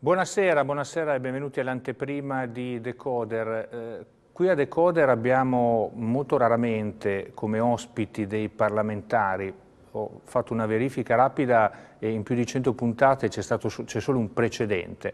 Buonasera, buonasera e benvenuti all'anteprima di Decoder. Eh, qui a Decoder abbiamo molto raramente come ospiti dei parlamentari. Ho fatto una verifica rapida e in più di 100 puntate c'è solo un precedente.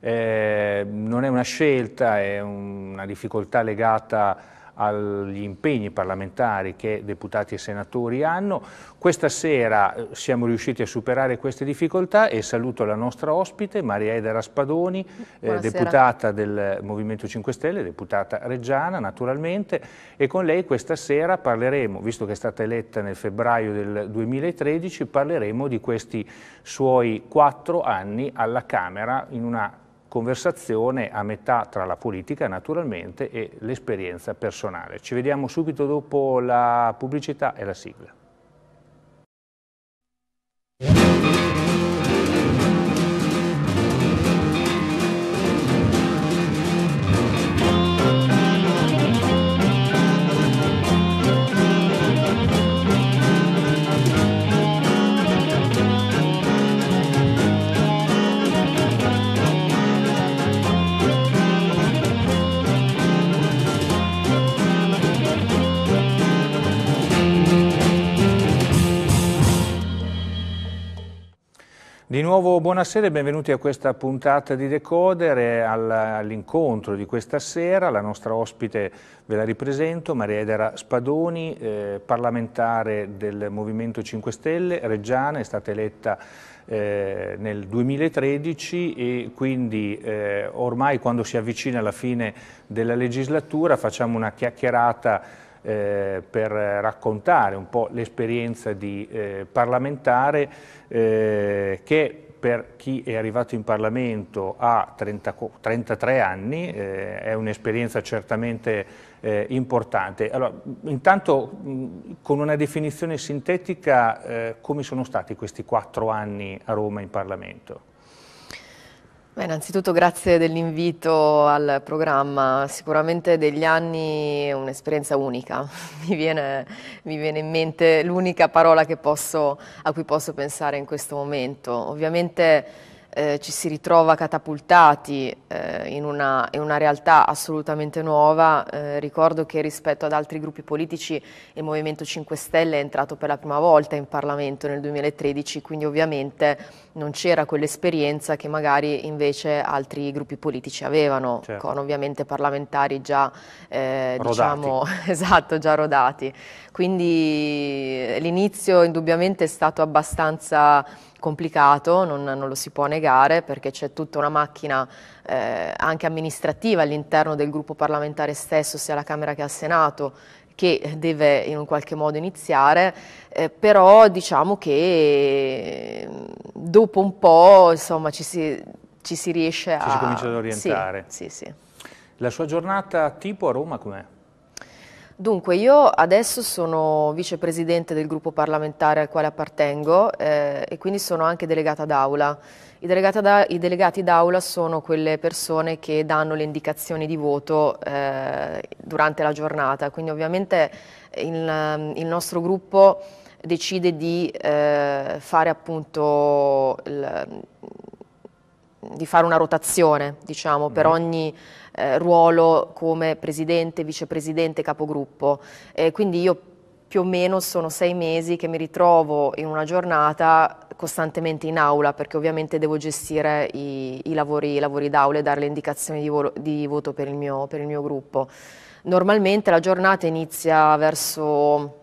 Eh, non è una scelta, è una difficoltà legata agli impegni parlamentari che deputati e senatori hanno. Questa sera eh, siamo riusciti a superare queste difficoltà e saluto la nostra ospite Maria Eda Raspadoni, eh, deputata del Movimento 5 Stelle, deputata reggiana naturalmente e con lei questa sera parleremo, visto che è stata eletta nel febbraio del 2013, parleremo di questi suoi quattro anni alla Camera in una conversazione a metà tra la politica naturalmente e l'esperienza personale. Ci vediamo subito dopo la pubblicità e la sigla. Di nuovo buonasera e benvenuti a questa puntata di Decoder e all'incontro di questa sera. La nostra ospite ve la ripresento, Maria Edera Spadoni, eh, parlamentare del Movimento 5 Stelle, Reggiana, è stata eletta eh, nel 2013 e quindi eh, ormai quando si avvicina alla fine della legislatura facciamo una chiacchierata eh, per raccontare un po' l'esperienza di eh, parlamentare eh, che per chi è arrivato in Parlamento a 30, 33 anni, eh, è un'esperienza certamente eh, importante. Allora, intanto mh, con una definizione sintetica, eh, come sono stati questi quattro anni a Roma in Parlamento? Beh, innanzitutto grazie dell'invito al programma, sicuramente degli anni un'esperienza unica, mi viene, mi viene, in mente l'unica parola posso, a cui posso pensare in questo momento. Ovviamente eh, ci si ritrova catapultati eh, in, una, in, una, realtà assolutamente nuova. Eh, ricordo che rispetto ad altri gruppi politici il Movimento 5 Stelle è entrato per la prima volta in Parlamento nel 2013, quindi ovviamente non c'era quell'esperienza che magari invece altri gruppi politici avevano, certo. con ovviamente parlamentari già, eh, diciamo, esatto, già rodati. Quindi eh, l'inizio indubbiamente è stato abbastanza complicato, non, non, lo si può negare, perché c'è tutta una macchina eh, anche amministrativa all'interno del gruppo parlamentare stesso, sia alla Camera che al Senato, che deve in un qualche modo iniziare, eh, però diciamo che dopo un po' insomma, ci, si, ci si riesce a... Ci si comincia ad orientare. Sì, sì, sì. La sua giornata tipo a Roma com'è? Dunque, io adesso sono vicepresidente del gruppo parlamentare al quale appartengo eh, e quindi sono anche delegata d'aula. I, da, I, delegati d'aula sono quelle persone che danno le indicazioni di voto eh, durante la giornata, quindi ovviamente il, il nostro gruppo decide di eh, fare appunto il, di fare una rotazione diciamo, per mm-hmm. ogni eh, ruolo come presidente, vicepresidente, capogruppo. Eh, quindi io più o meno sono sei mesi che mi ritrovo in una giornata costantemente in aula perché ovviamente devo gestire i, i, lavori, lavori, d'aula e dare le indicazioni di, volo, di voto per il, mio, per il mio gruppo. Normalmente la giornata inizia verso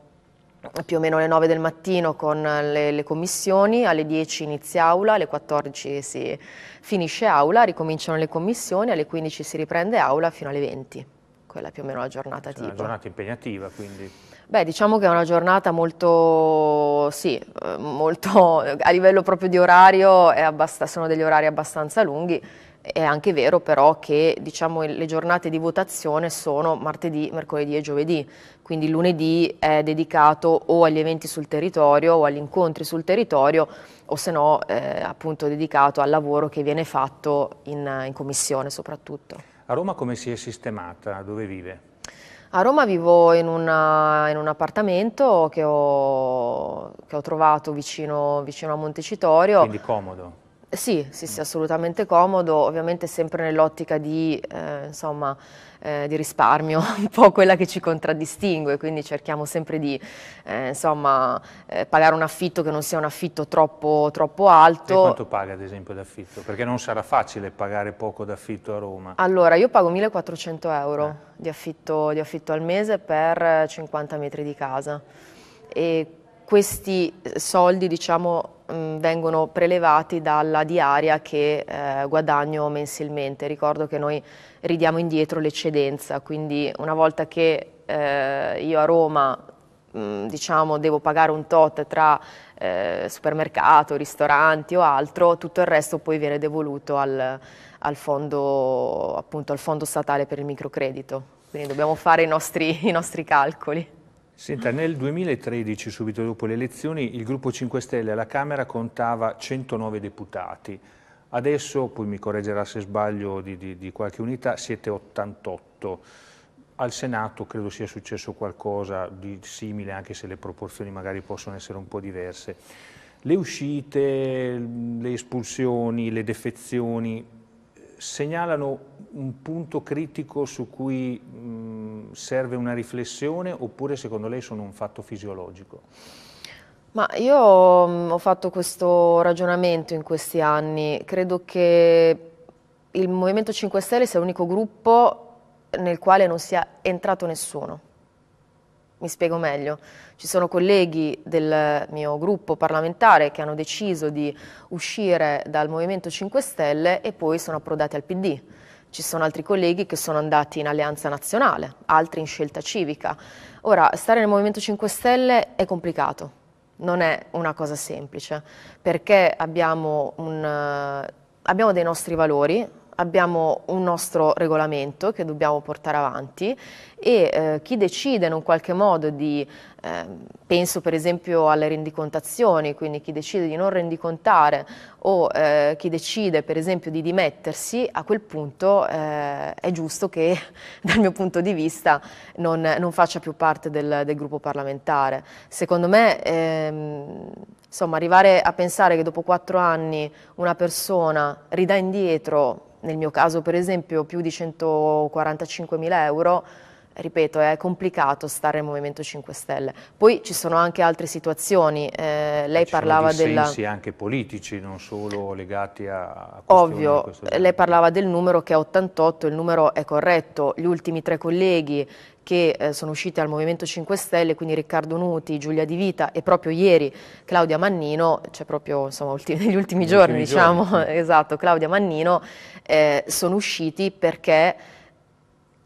più o meno alle 9 del mattino con le, le, commissioni, alle 10 inizia aula, alle 14 si finisce aula, ricominciano le commissioni, alle 15 si riprende aula fino alle 20. Quella più o meno la giornata C'è cioè, tipo. Una giornata impegnativa quindi. Beh, diciamo che è una giornata molto, sì, molto, a livello proprio di orario, sono degli orari abbastanza lunghi è anche vero però che diciamo, le giornate di votazione sono martedì, mercoledì e giovedì, quindi lunedì è dedicato o agli eventi sul territorio o agli incontri sul territorio o se no eh, appunto dedicato al lavoro che viene fatto in, in commissione soprattutto. A Roma come si è sistemata? Dove vive? A Roma vivo in, una, in un appartamento che ho, che ho trovato vicino, vicino, a Montecitorio. Quindi comodo. Sì, sì, sì, assolutamente comodo, ovviamente sempre nell'ottica di, eh, insomma, eh, di risparmio, un po' quella che ci contraddistingue, quindi cerchiamo sempre di eh, insomma, eh, pagare un affitto che non sia un affitto troppo, troppo, alto. E quanto paga ad esempio d'affitto? Perché non sarà facile pagare poco d'affitto a Roma. Allora, io pago 1400 euro eh. di affitto, di affitto al mese per 50 metri di casa. E questi eh, soldi diciamo, mh, mm, vengono prelevati dalla diaria che eh, guadagno mensilmente. Ricordo che noi ridiamo indietro l'eccedenza, quindi una volta che eh, io a Roma mh, mm, diciamo, devo pagare un tot tra eh, supermercato, ristoranti o altro, tutto il resto poi viene devoluto al, al, fondo, appunto, al fondo, statale per il microcredito. Quindi dobbiamo fare i nostri, i nostri calcoli. Senta, nel 2013, subito dopo le elezioni, il gruppo 5 Stelle alla Camera contava 109 deputati. Adesso, poi mi correggerà se sbaglio di, di, di qualche unità, siete 88. Al Senato credo sia successo qualcosa di simile, anche se le proporzioni magari possono essere un po' diverse. Le uscite, le espulsioni, le defezioni, segnalano un punto critico su cui mh, serve una riflessione oppure secondo lei sono un fatto fisiologico? Ma io mh, ho fatto questo ragionamento in questi anni, credo che il Movimento 5 Stelle sia l'unico gruppo nel quale non sia entrato nessuno mi spiego meglio, ci sono colleghi del mio gruppo parlamentare che hanno deciso di uscire dal Movimento 5 Stelle e poi sono approdati al PD. Ci sono altri colleghi che sono andati in alleanza nazionale, altri in scelta civica. Ora, stare nel Movimento 5 Stelle è complicato, non è una cosa semplice, perché abbiamo, un, abbiamo dei nostri valori, abbiamo un nostro regolamento che dobbiamo portare avanti e eh, chi decide in un qualche modo di, eh, penso per esempio alle rendicontazioni, quindi chi decide di non rendicontare o eh, chi decide per esempio di dimettersi, a quel punto eh, è giusto che dal mio punto di vista non, non faccia più parte del, del, gruppo parlamentare. Secondo me ehm, insomma, arrivare a pensare che dopo quattro anni una persona ridà indietro nel mio caso per esempio più di 145 mila euro, ripeto, è complicato stare al Movimento 5 Stelle. Poi ci sono anche altre situazioni. Eh, lei ci parlava sono della... anche politici, non solo legati a... Ovvio, lei parlava del numero che è 88, il numero è corretto. Gli ultimi tre colleghi che eh, sono uscite al Movimento 5 Stelle, quindi Riccardo Nuti, Giulia Di Vita e proprio ieri Claudia Mannino, cioè proprio insomma, ultimi, negli ultimi giorni, ultimi diciamo, giorni. esatto, Claudia Mannino, eh, sono usciti perché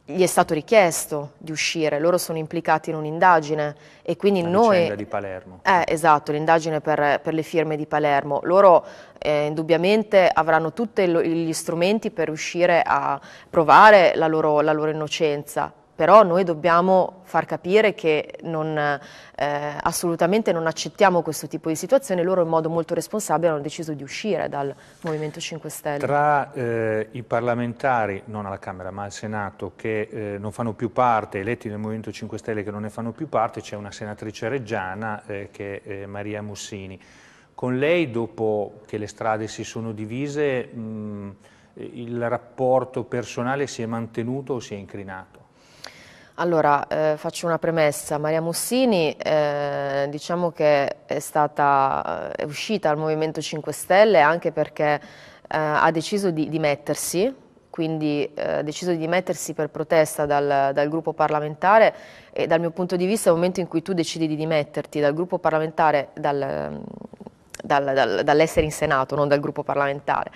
gli è stato richiesto di uscire, loro sono implicati in un'indagine e quindi La noi... di Palermo. Eh, esatto, l'indagine per, per, le firme di Palermo. Loro eh, indubbiamente avranno tutti gli strumenti per riuscire a provare la loro, la loro innocenza, però noi dobbiamo far capire che non, eh, assolutamente non accettiamo questo tipo di situazione, loro in modo molto responsabile hanno deciso di uscire dal Movimento 5 Stelle. Tra eh, i parlamentari, non alla Camera ma al Senato, che eh, non fanno più parte, eletti nel Movimento 5 Stelle che non ne fanno più parte, c'è una senatrice reggiana eh, che è eh, Maria Mussini. Con lei, dopo che le strade si sono divise, mh, mm, il rapporto personale si è mantenuto o si è incrinato? Allora, eh, faccio una premessa. Maria Mussini eh, diciamo che è, stata, eh, è uscita al Movimento 5 Stelle anche perché eh, ha deciso di dimettersi, quindi eh, ha deciso di dimettersi per protesta dal, dal, gruppo parlamentare e dal mio punto di vista nel momento in cui tu decidi di dimetterti dal gruppo parlamentare, dal, dal, dall'essere in Senato, non dal gruppo parlamentare,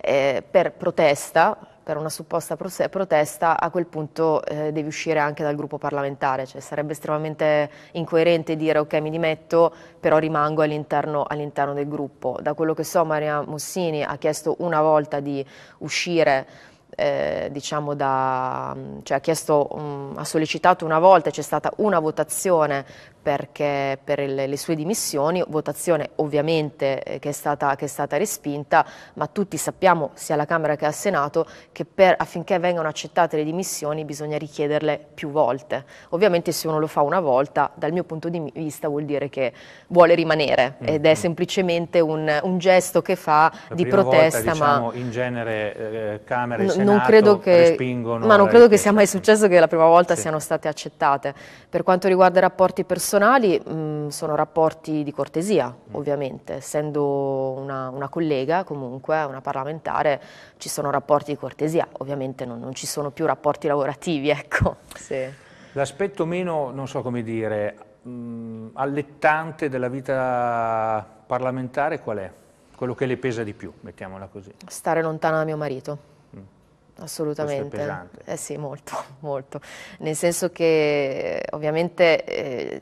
eh, per protesta per una supposta protesta, a quel punto eh, devi uscire anche dal gruppo parlamentare, cioè sarebbe estremamente incoerente dire ok mi dimetto, però rimango all'interno, all del gruppo. Da quello che so Maria Mussini ha chiesto una volta di uscire eh, diciamo da, cioè ha, chiesto, um, ha sollecitato una volta, c'è stata una votazione perché per le sue dimissioni, votazione ovviamente eh, che è, stata, che è stata respinta, ma tutti sappiamo, sia alla Camera che al Senato, che per, affinché vengano accettate le dimissioni bisogna richiederle più volte. Ovviamente se uno lo fa una volta, dal mio punto di vista vuol dire che vuole rimanere mm -hmm. ed è semplicemente un, un gesto che fa La di protesta. Volta, diciamo, ma in genere eh, Camera e Senato non credo che, respingono. Ma non credo che sia mai successo che la prima volta sì. siano state accettate. Per quanto riguarda i rapporti personali, personali mh, mm, sono rapporti di cortesia, mm. ovviamente, essendo una, una, collega comunque, una parlamentare, ci sono rapporti di cortesia, ovviamente non, non ci sono più rapporti lavorativi, ecco. Sì. L'aspetto meno, non so come dire, mh, mm, allettante della vita parlamentare qual è? Quello che le pesa di più, mettiamola così. Stare lontana da mio marito. Assolutamente. è Eh sì, molto, molto. Nel senso che eh, ovviamente eh,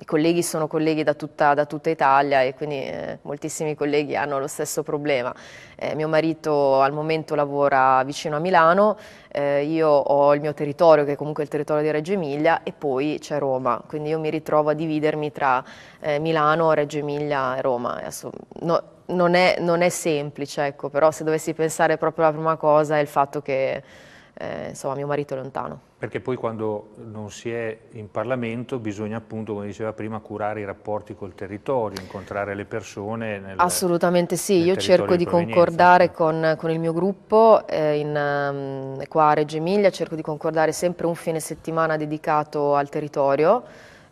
i colleghi sono colleghi da tutta, da tutta Italia e quindi eh, moltissimi colleghi hanno lo stesso problema. Eh, mio marito al momento lavora vicino a Milano, eh, io ho il mio territorio che è comunque il territorio di Reggio Emilia e poi c'è Roma, quindi io mi ritrovo a dividermi tra eh, Milano, Reggio Emilia e Roma. Adesso, no, non è, non è semplice, ecco, però se dovessi pensare proprio alla prima cosa è il fatto che eh, insomma, mio marito è lontano. Perché poi quando non si è in Parlamento bisogna appunto, come diceva prima, curare i rapporti col territorio, incontrare le persone. Nel, Assolutamente sì, io cerco di, di concordare con, con, il mio gruppo eh, in, um, qua a Reggio Emilia, cerco di concordare sempre un fine settimana dedicato al territorio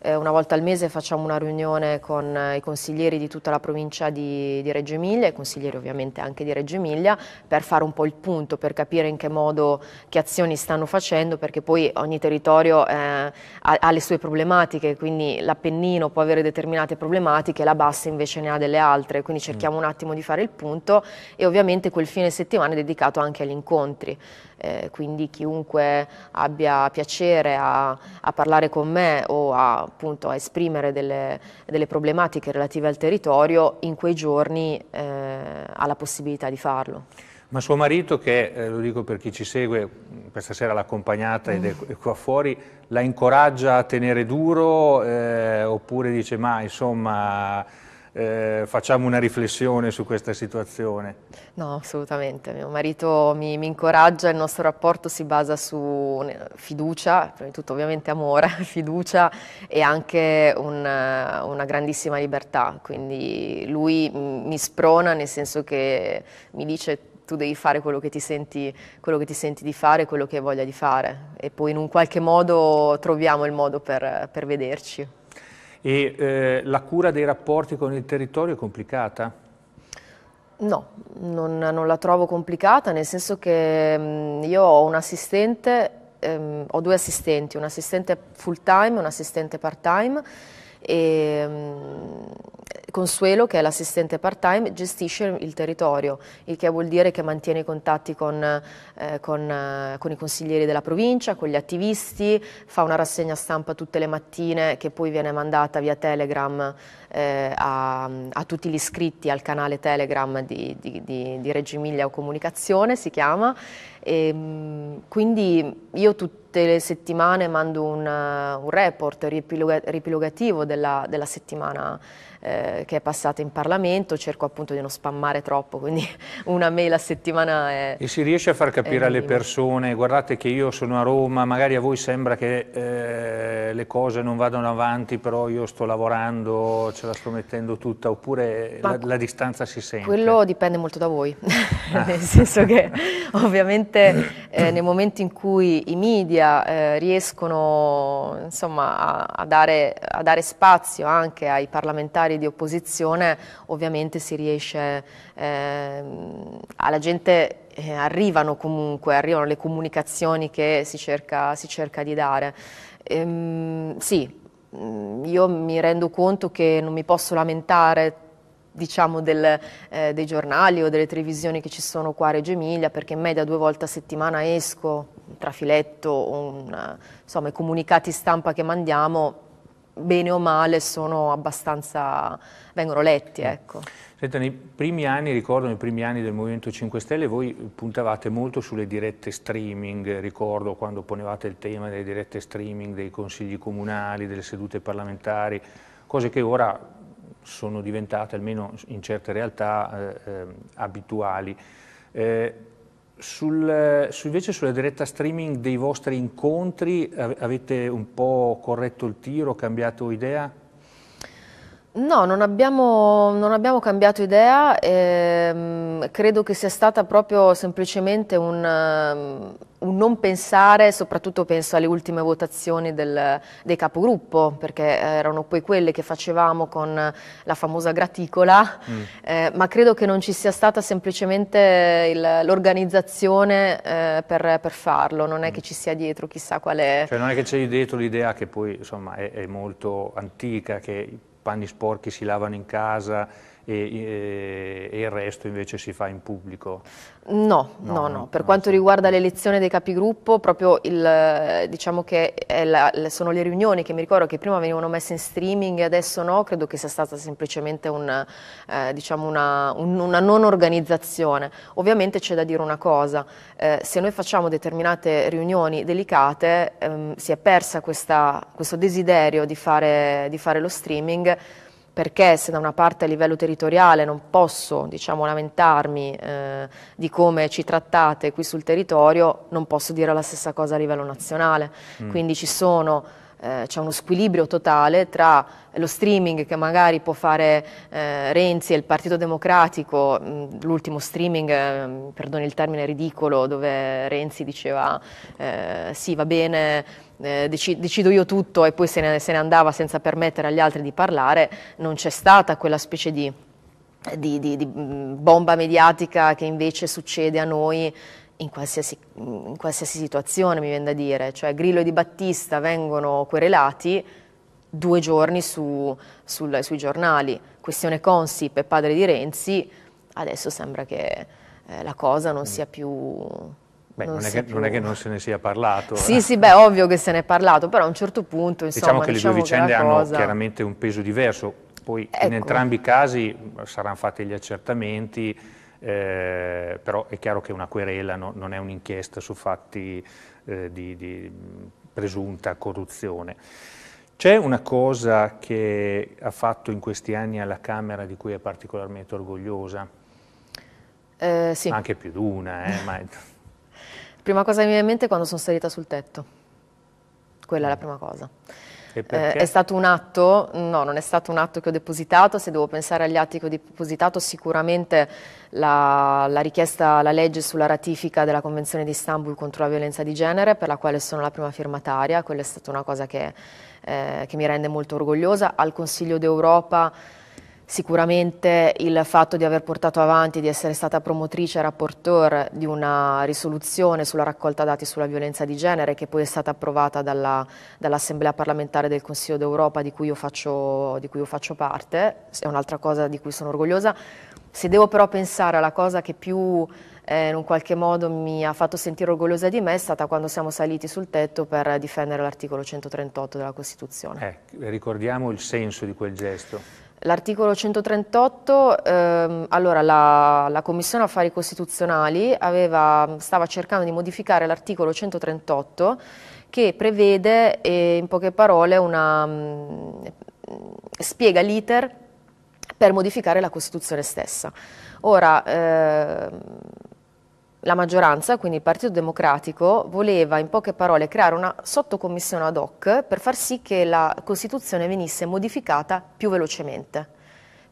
eh, una volta al mese facciamo una riunione con eh, i consiglieri di tutta la provincia di, di Reggio Emilia, i consiglieri ovviamente anche di Reggio Emilia, per fare un po' il punto, per capire in che modo, che azioni stanno facendo, perché poi ogni territorio eh, ha, ha, le sue problematiche, quindi l'Appennino può avere determinate problematiche, la Bassa invece ne ha delle altre, quindi mm. cerchiamo un attimo di fare il punto e ovviamente quel fine settimana è dedicato anche agli incontri eh, quindi chiunque abbia piacere a, a, parlare con me o a, appunto, a esprimere delle, delle, problematiche relative al territorio, in quei giorni eh, ha la possibilità di farlo. Ma suo marito, che eh, lo dico per chi ci segue, questa sera l'ha accompagnata ed mm. è qua fuori, la incoraggia a tenere duro eh, oppure dice ma insomma eh, facciamo una riflessione su questa situazione. No, assolutamente. Mio marito mi, mi, incoraggia, il nostro rapporto si basa su fiducia, prima di tutto ovviamente amore, fiducia e anche un, una grandissima libertà. Quindi lui mi sprona nel senso che mi dice tu devi fare quello che, senti, quello che ti senti, di fare, quello che hai voglia di fare e poi in un qualche modo troviamo il modo per, per vederci. E eh, la cura dei rapporti con il territorio è complicata? No, non, non, la trovo complicata, nel senso che mh, mm, io ho un assistente, ehm, ho due assistenti, un assistente full time e un assistente part time e mh, mm, Consuelo, che è l'assistente part-time, gestisce il territorio, il che vuol dire che mantiene i contatti con, eh, con, eh, con, i consiglieri della provincia, con gli attivisti, fa una rassegna stampa tutte le mattine che poi viene mandata via Telegram eh, a, a, tutti gli iscritti al canale Telegram di, di, di, di Reggio Emilia o Comunicazione, si chiama. E, ehm, quindi io tutte le settimane mando un, un report ripilogativo della, della settimana eh, che è passata in Parlamento, cerco appunto di non spammare troppo, quindi una mail a settimana è... E si riesce a far capire alle persone, guardate che io sono a Roma, magari a voi sembra che eh, le cose non vadano avanti, però io sto lavorando, ce la sto mettendo tutta, oppure la, la, distanza si sente? Quello dipende molto da voi, ah. nel senso che ovviamente eh, nei momenti in cui i media eh, riescono insomma, a, a, dare, a dare spazio anche ai parlamentari di opposizione ovviamente si riesce, eh, alla gente eh, arrivano comunque, arrivano le comunicazioni che si cerca, si cerca di dare. Ehm, sì, mm, io mi rendo conto che non mi posso lamentare diciamo del, eh, dei giornali o delle televisioni che ci sono qua a Reggio Emilia, perché in media due volte a settimana esco, un trafiletto, un, insomma i comunicati stampa che mandiamo bene o male sono abbastanza, vengono letti. Mm. Ecco. Senta, nei primi anni, ricordo nei primi anni del Movimento 5 Stelle, voi puntavate molto sulle dirette streaming, ricordo quando ponevate il tema delle dirette streaming, dei consigli comunali, delle sedute parlamentari, cose che ora sono diventate, almeno in certe realtà, eh, ehm, abituali. Eh, sul, invece sulla diretta streaming dei vostri incontri avete un po' corretto il tiro, cambiato idea? No, non abbiamo, non abbiamo cambiato idea, ehm, credo che sia stata proprio semplicemente un, un non pensare, soprattutto penso alle ultime votazioni del, dei capogruppo, perché eh, erano poi quelle che facevamo con la famosa graticola, mm. eh, ma credo che non ci sia stata semplicemente l'organizzazione eh, per, per, farlo, non è mm. che ci sia dietro chissà qual è. Cioè non è che c'è dietro l'idea che poi insomma, è, è molto antica, che panni sporchi si lavano in casa, e, e, il resto invece si fa in pubblico? No, no, no. no. Per no, quanto sì. riguarda l'elezione dei capigruppo, proprio il, diciamo che la, sono le riunioni che mi ricordo che prima venivano messe in streaming e adesso no, credo che sia stata semplicemente una, eh, diciamo una, un, una non organizzazione. Ovviamente c'è da dire una cosa, eh, se noi facciamo determinate riunioni delicate ehm, si è persa questa, questo desiderio di fare, di fare lo streaming perché se da una parte a livello territoriale non posso diciamo, lamentarmi eh, di come ci trattate qui sul territorio, non posso dire la stessa cosa a livello nazionale. Mm. Quindi ci sono eh, c'è uno squilibrio totale tra lo streaming che magari può fare eh, Renzi e il Partito Democratico, l'ultimo streaming, eh, perdoni il termine ridicolo, dove Renzi diceva eh, sì va bene, eh, deci- decido io tutto e poi se ne, se ne andava senza permettere agli altri di parlare, non c'è stata quella specie di di, di, di, bomba mediatica che invece succede a noi in qualsiasi, in qualsiasi situazione, mi viene da dire, cioè Grillo e Di Battista vengono querelati due giorni su, sul, sui giornali, questione Consip e padre di Renzi, adesso sembra che eh, la cosa non mm. sia più... Beh, non, non, è che, non, è che, non se ne sia parlato. Sì, eh. sì, beh, ovvio che se ne è parlato, però a un certo punto, insomma, Diciamo che diciamo le due diciamo vicende hanno cosa... chiaramente un peso diverso, poi ecco. in entrambi i casi saranno fatti gli accertamenti, eh, però è chiaro che una querela no, non è un'inchiesta su fatti eh, di, di presunta corruzione. C'è una cosa che ha fatto in questi anni alla Camera di cui è particolarmente orgogliosa? Eh, sì. Anche più di una, eh, ma... prima cosa che mi viene in mente è quando sono salita sul tetto. Quella è la mm. prima cosa. Eh, è stato un atto, no, non è stato un atto che ho depositato, se devo pensare agli atti che ho depositato sicuramente la, la richiesta, la legge sulla ratifica della Convenzione di Istanbul contro la violenza di genere, per la quale sono la prima firmataria, quella è stata una cosa che, eh, che mi rende molto orgogliosa. Al Consiglio d'Europa Sicuramente il fatto di aver portato avanti, di essere stata promotrice e rapporteur di una risoluzione sulla raccolta dati sulla violenza di genere che poi è stata approvata dall'Assemblea dall parlamentare del Consiglio d'Europa di, di cui io faccio parte, è un'altra cosa di cui sono orgogliosa. Se devo però pensare alla cosa che più eh, in un qualche modo mi ha fatto sentire orgogliosa di me è stata quando siamo saliti sul tetto per difendere l'articolo 138 della Costituzione. Eh, ricordiamo il senso di quel gesto. L'articolo 138, ehm, allora la, la, Commissione Affari Costituzionali aveva, stava cercando di modificare l'articolo 138 che prevede, eh, in poche parole, una, mh, mm, spiega l'iter per modificare la Costituzione stessa. Ora, ehm, la maggioranza, quindi il Partito Democratico, voleva in poche parole creare una sottocommissione ad hoc per far sì che la Costituzione venisse modificata più velocemente,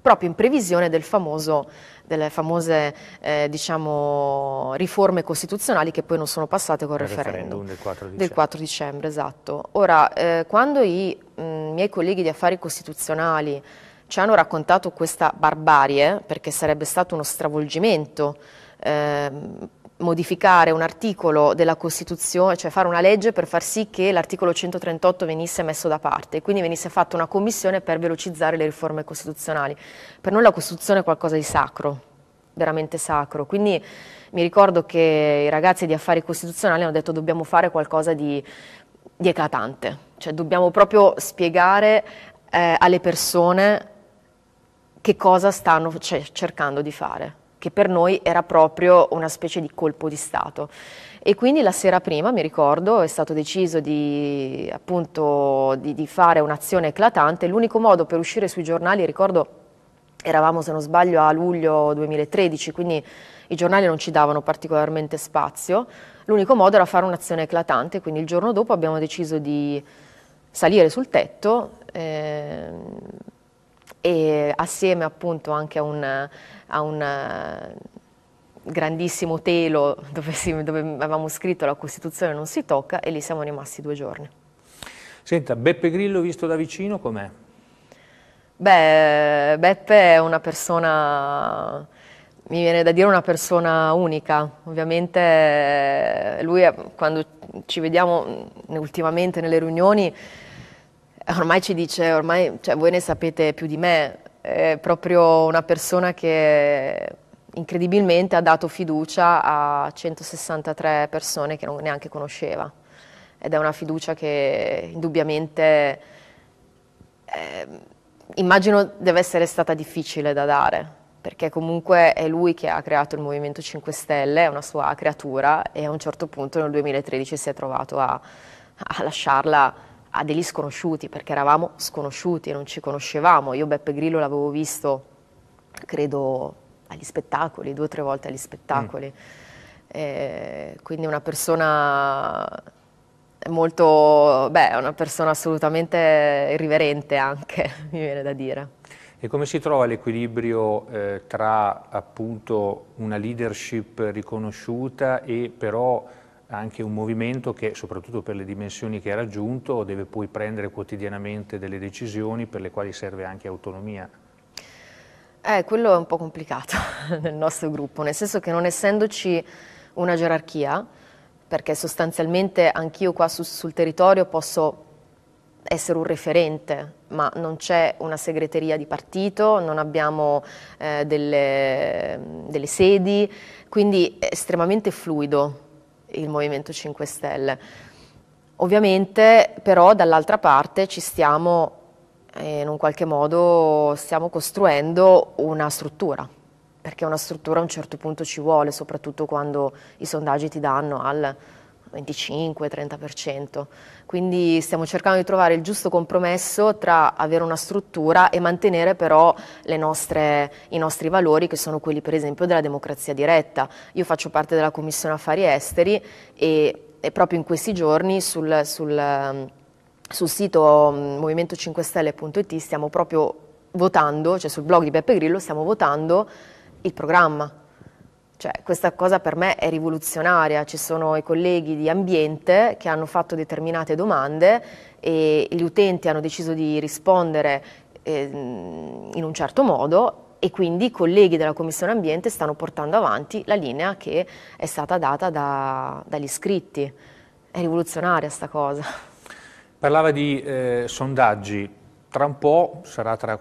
proprio in previsione del famoso, delle famose eh, diciamo, riforme costituzionali che poi non sono passate col il referendum, referendum del, 4 del, 4 dicembre. Esatto. Ora, eh, quando i mh, mm, miei colleghi di affari costituzionali ci hanno raccontato questa barbarie, perché sarebbe stato uno stravolgimento, Ehm, modificare un articolo della Costituzione, cioè fare una legge per far sì che l'articolo 138 venisse messo da parte e quindi venisse fatta una commissione per velocizzare le riforme costituzionali. Per noi la Costituzione è qualcosa di sacro, veramente sacro, quindi mi ricordo che i ragazzi di affari costituzionali hanno detto dobbiamo fare qualcosa di, di eclatante, cioè dobbiamo proprio spiegare eh, alle persone che cosa stanno cioè, cercando di fare che per noi era proprio una specie di colpo di Stato. E quindi la sera prima, mi ricordo, è stato deciso di, appunto, di, di fare un'azione eclatante. L'unico modo per uscire sui giornali, ricordo, eravamo se non sbaglio a luglio 2013, quindi i giornali non ci davano particolarmente spazio. L'unico modo era fare un'azione eclatante, quindi il giorno dopo abbiamo deciso di salire sul tetto. Eh, e assieme appunto anche a un, a un eh, grandissimo telo dove, si, dove avevamo scritto la Costituzione non si tocca e lì siamo rimasti due giorni. Senta, Beppe Grillo visto da vicino com'è? Beh, Beppe è una persona, mi viene da dire una persona unica, ovviamente eh, lui quando ci vediamo mm, ultimamente nelle riunioni eh, ormai ci dice, ormai, cioè, voi ne sapete più di me, è proprio una persona che incredibilmente ha dato fiducia a 163 persone che non neanche conosceva ed è una fiducia che indubbiamente eh, immagino deve essere stata difficile da dare perché comunque è lui che ha creato il Movimento 5 Stelle, è una sua creatura e a un certo punto nel 2013 si è trovato a, a lasciarla a degli sconosciuti, perché eravamo sconosciuti, non ci conoscevamo. Io Beppe Grillo l'avevo visto, credo, agli spettacoli, due o tre volte agli spettacoli. Mm. Eh, quindi una persona molto, beh, una persona assolutamente irriverente anche, mi viene da dire. E come si trova l'equilibrio eh, tra appunto una leadership riconosciuta e però anche un movimento che, soprattutto per le dimensioni che ha raggiunto, deve poi prendere quotidianamente delle decisioni per le quali serve anche autonomia. Eh, quello è un po' complicato nel nostro gruppo, nel senso che non essendoci una gerarchia, perché sostanzialmente anch'io qua su, sul territorio posso essere un referente, ma non c'è una segreteria di partito, non abbiamo eh, delle, delle sedi, quindi è estremamente fluido il Movimento 5 Stelle. Ovviamente però dall'altra parte ci stiamo, eh, in un qualche modo, stiamo costruendo una struttura, perché una struttura a un certo punto ci vuole, soprattutto quando i sondaggi ti danno al 25-30%. Quindi stiamo cercando di trovare il giusto compromesso tra avere una struttura e mantenere però nostre, i nostri valori che sono quelli per esempio della democrazia diretta. Io faccio parte della Commissione Affari Esteri e, e proprio in questi giorni sul, sul, ehm, sul sito mm, movimento5stelle.it stiamo proprio votando, cioè sul blog di Beppe Grillo stiamo votando il programma cioè, questa cosa per me è rivoluzionaria, ci sono i colleghi di ambiente che hanno fatto determinate domande e gli utenti hanno deciso di rispondere eh, in un certo modo e quindi i colleghi della Commissione Ambiente stanno portando avanti la linea che è stata data da, dagli iscritti. È rivoluzionaria sta cosa. Parlava di eh, sondaggi, tra un po', sarà tra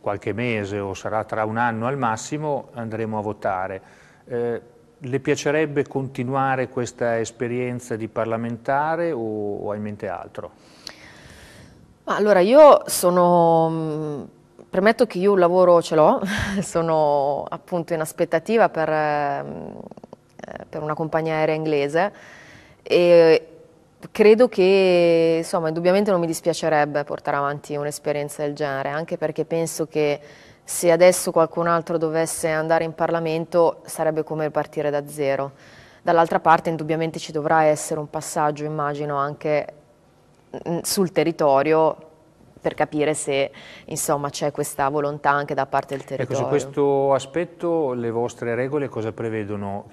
qualche mese o sarà tra un anno al massimo, andremo a votare. Eh, le piacerebbe continuare questa esperienza di parlamentare o, o ha in mente altro? Allora io sono, mm, premetto che io un lavoro ce l'ho, sono appunto in aspettativa per, mm, eh, per una compagnia aerea inglese e credo che insomma indubbiamente non mi dispiacerebbe portare avanti un'esperienza del genere, anche perché penso che se adesso qualcun altro dovesse andare in Parlamento sarebbe come partire da zero. Dall'altra parte indubbiamente ci dovrà essere un passaggio, immagino, anche mm, sul territorio per capire se c'è questa volontà anche da parte del territorio. Ecco, su questo aspetto le vostre regole cosa prevedono?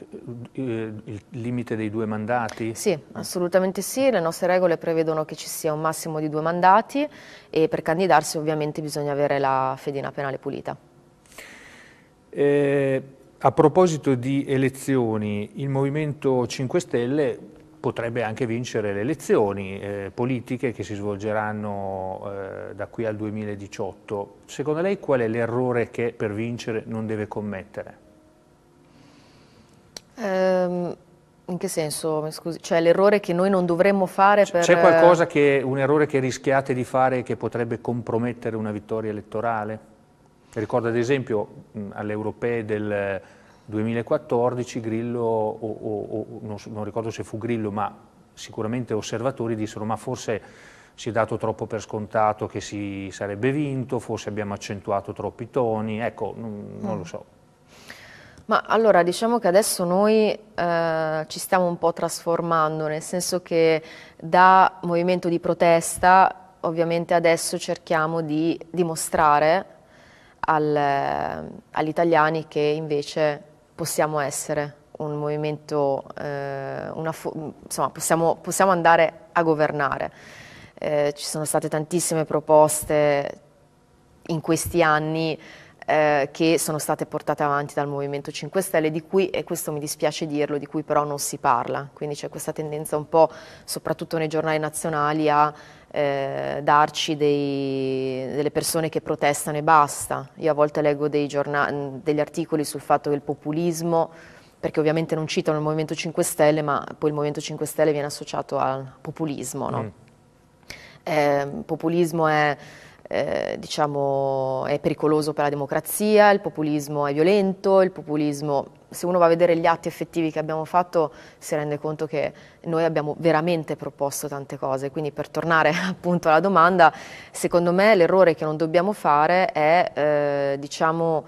Il limite dei due mandati? Sì, assolutamente sì, le nostre regole prevedono che ci sia un massimo di due mandati e per candidarsi ovviamente bisogna avere la fedina penale pulita. Eh, a proposito di elezioni, il Movimento 5 Stelle potrebbe anche vincere le elezioni eh, politiche che si svolgeranno eh, da qui al 2018. Secondo lei qual è l'errore che per vincere non deve commettere? Ehm, in che senso? Cioè l'errore che noi non dovremmo fare per... C'è qualcosa che, un errore che rischiate di fare che potrebbe compromettere una vittoria elettorale? Ricordo ad esempio mh, alle europee del 2014 Grillo, o, o, o non, non, ricordo se fu Grillo, ma sicuramente osservatori dissero ma forse si è dato troppo per scontato che si sarebbe vinto, forse abbiamo accentuato troppi toni, ecco, non, non mm. lo so. Ma allora diciamo che adesso noi eh, ci stiamo un po' trasformando, nel senso che da movimento di protesta ovviamente adesso cerchiamo di dimostrare al, agli italiani che invece possiamo essere un movimento, eh, insomma possiamo, possiamo, andare a governare. Eh, ci sono state tantissime proposte in questi anni eh, che sono state portate avanti dal Movimento 5 Stelle, di cui, e questo mi dispiace dirlo, di cui però non si parla. Quindi c'è questa tendenza un po', soprattutto nei giornali nazionali, a eh, darci dei, delle persone che protestano e basta. Io a volte leggo degli articoli sul fatto che il populismo, perché ovviamente non citano il Movimento 5 Stelle, ma poi il Movimento 5 Stelle viene associato al populismo. No? Mm. Eh, populismo è eh, diciamo, è pericoloso per la democrazia, il populismo è violento, il populismo, se uno va a vedere gli atti effettivi che abbiamo fatto si rende conto che noi abbiamo veramente proposto tante cose, quindi per tornare appunto alla domanda, secondo me l'errore che non dobbiamo fare è eh, diciamo,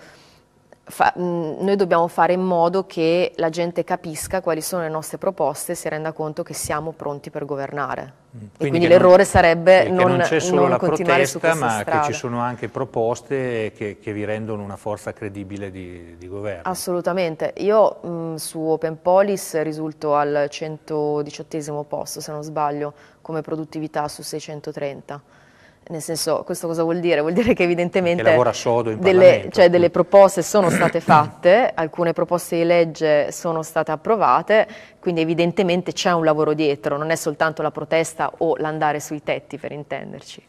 fa, noi dobbiamo fare in modo che la gente capisca quali sono le nostre proposte e si renda conto che siamo pronti per governare. Mm. Quindi, quindi l'errore sarebbe non, non, c'è solo non la protesta, ma strada. che ci sono anche proposte che, che vi rendono una forza credibile di, di governo. Assolutamente. Io mh, su Open Polis risulto al 118 posto, se non sbaglio, come produttività su 630 nel senso, questo cosa vuol dire? Vuol dire che evidentemente che delle, cioè, delle, mm. proposte sono state fatte, alcune proposte di legge sono state approvate, quindi evidentemente c'è un lavoro dietro, non è soltanto la protesta o l'andare sui tetti, per intenderci.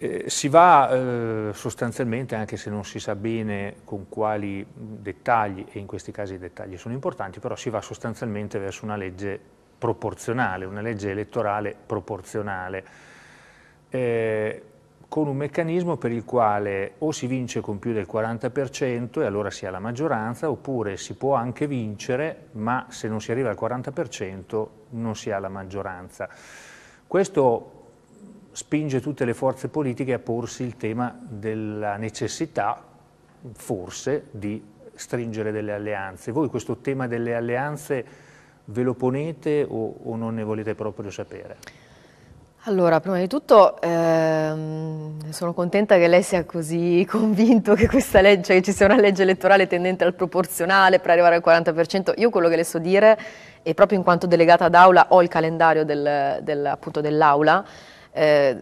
Eh, si va eh, sostanzialmente, anche se non si sa bene con quali dettagli, e in questi casi i dettagli sono importanti, però si va sostanzialmente verso una legge proporzionale, una legge elettorale proporzionale eh, con un meccanismo per il quale o si vince con più del 40% e allora si ha la maggioranza, oppure si può anche vincere, ma se non si arriva al 40% non si ha la maggioranza. Questo spinge tutte le forze politiche a porsi il tema della necessità, forse, di stringere delle alleanze. Voi questo tema delle alleanze ve lo ponete o, o non ne volete proprio sapere? Allora, prima di tutto ehm, sono contenta che lei sia così convinto che questa legge, cioè che ci sia una legge elettorale tendente al proporzionale per arrivare al 40%. Io quello che le so dire, e proprio in quanto delegata d'aula ho il calendario del, del, dell'aula, eh,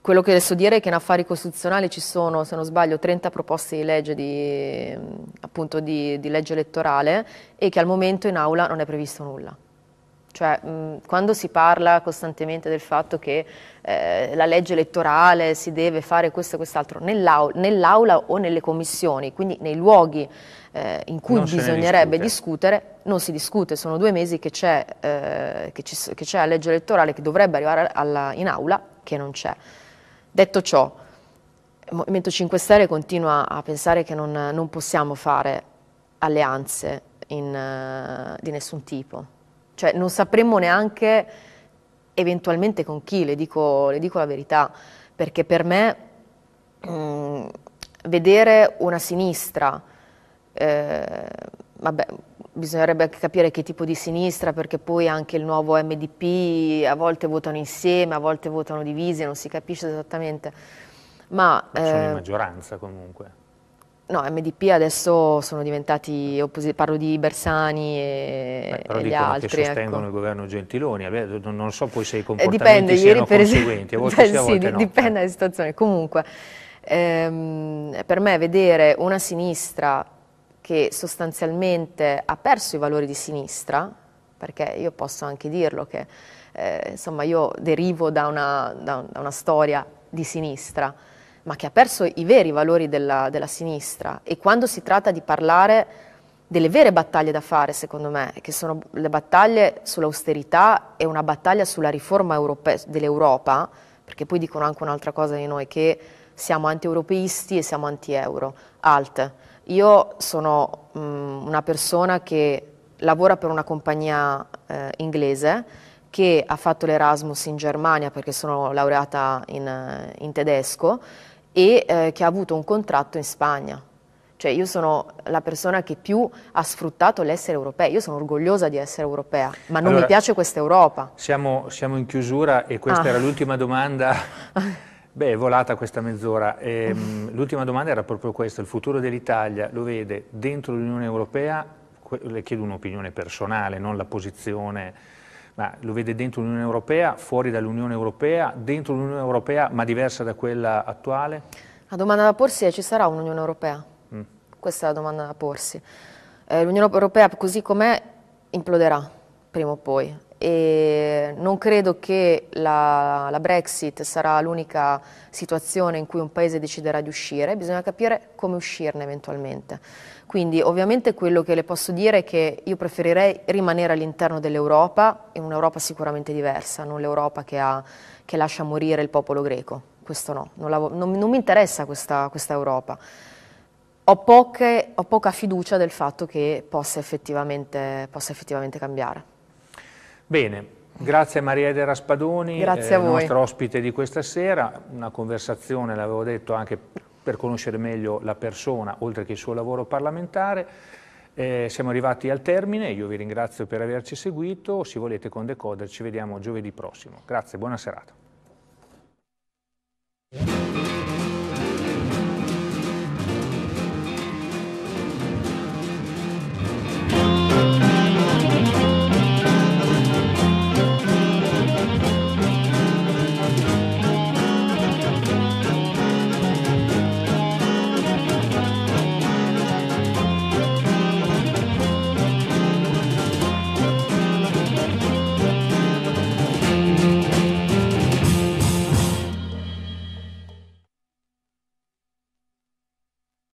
quello che le so dire è che in affari costituzionali ci sono, se non sbaglio, 30 proposte di legge, di, appunto, di, di legge elettorale e che al momento in aula non è previsto nulla. Cioè, mh, quando si parla costantemente del fatto che eh, la legge elettorale si deve fare questo e quest'altro, nell'au- nell'aula o nelle commissioni, quindi nei luoghi eh, in cui non bisognerebbe discutere, non si discute. Sono due mesi che c'è, eh, che ci, che c'è la legge elettorale che dovrebbe arrivare alla, in aula, che non c'è. Detto ciò, il Movimento 5 Stelle continua a pensare che non, non possiamo fare alleanze in, uh, di nessun tipo cioè non sapremmo neanche eventualmente con chi, le dico, le dico la verità, perché per me mh, mm, vedere una sinistra, eh, vabbè, bisognerebbe anche capire che tipo di sinistra, perché poi anche il nuovo MDP a volte votano insieme, a volte votano divise, non si capisce esattamente. Ma, Ma sono eh, in maggioranza comunque. No, MDP adesso sono diventati opposi- parlo di Bersani e, Beh, però e gli altri. che sostengono ecco. il governo Gentiloni, non so poi se i eh, comportamenti eh, dipende, siano per conseguenti, a volte sì, a volte no. dipende dalla situazione. Comunque, ehm, per me vedere una sinistra che sostanzialmente ha perso i valori di sinistra, perché io posso anche dirlo che, eh, insomma, io derivo da una, da, da una storia di sinistra, ma che ha perso i veri valori della, della sinistra. E quando si tratta di parlare delle vere battaglie da fare, secondo me, che sono le battaglie sull'austerità e una battaglia sulla riforma europea, dell'Europa, perché poi dicono anche un'altra cosa di noi, che siamo anti-europeisti e siamo anti-euro. Alt. Io sono mh, mm, una persona che lavora per una compagnia eh, inglese che ha fatto l'Erasmus in Germania perché sono laureata in, in tedesco e eh, che ha avuto un contratto in Spagna. Cioè io sono la persona che più ha sfruttato l'essere europea, io sono orgogliosa di essere europea, ma non allora, mi piace questa Europa. Siamo, siamo, in chiusura e questa ah. era l'ultima domanda. Beh, è volata questa mezz'ora. Ehm, l'ultima domanda era proprio questa, il futuro dell'Italia lo vede dentro l'Unione Europea? le chiedo un'opinione personale, non la posizione ma lo vede dentro l'Unione Europea, fuori dall'Unione Europea, dentro l'Unione Europea ma diversa da quella attuale? La domanda da porsi è ci sarà un'Unione Europea? Mm. Questa è la domanda da porsi. Eh, L'Unione Europea così com'è imploderà prima o poi e non credo che la, la Brexit sarà l'unica situazione in cui un paese deciderà di uscire, bisogna capire come uscirne eventualmente. Quindi ovviamente quello che le posso dire è che io preferirei rimanere all'interno dell'Europa, in un'Europa sicuramente diversa, non l'Europa che, che, lascia morire il popolo greco. Questo no, non, la, non, non mi interessa questa, questa Europa. Ho, poche, ho, poca fiducia del fatto che possa effettivamente, possa effettivamente cambiare. Bene, Grazie Maria De Raspadoni, Grazie eh, nostra ospite di questa sera, una conversazione, l'avevo detto, anche per conoscere meglio la persona oltre che il suo lavoro parlamentare. Eh, siamo arrivati al termine, io vi ringrazio per averci seguito, se volete con Decoder ci vediamo giovedì prossimo. Grazie, buona serata.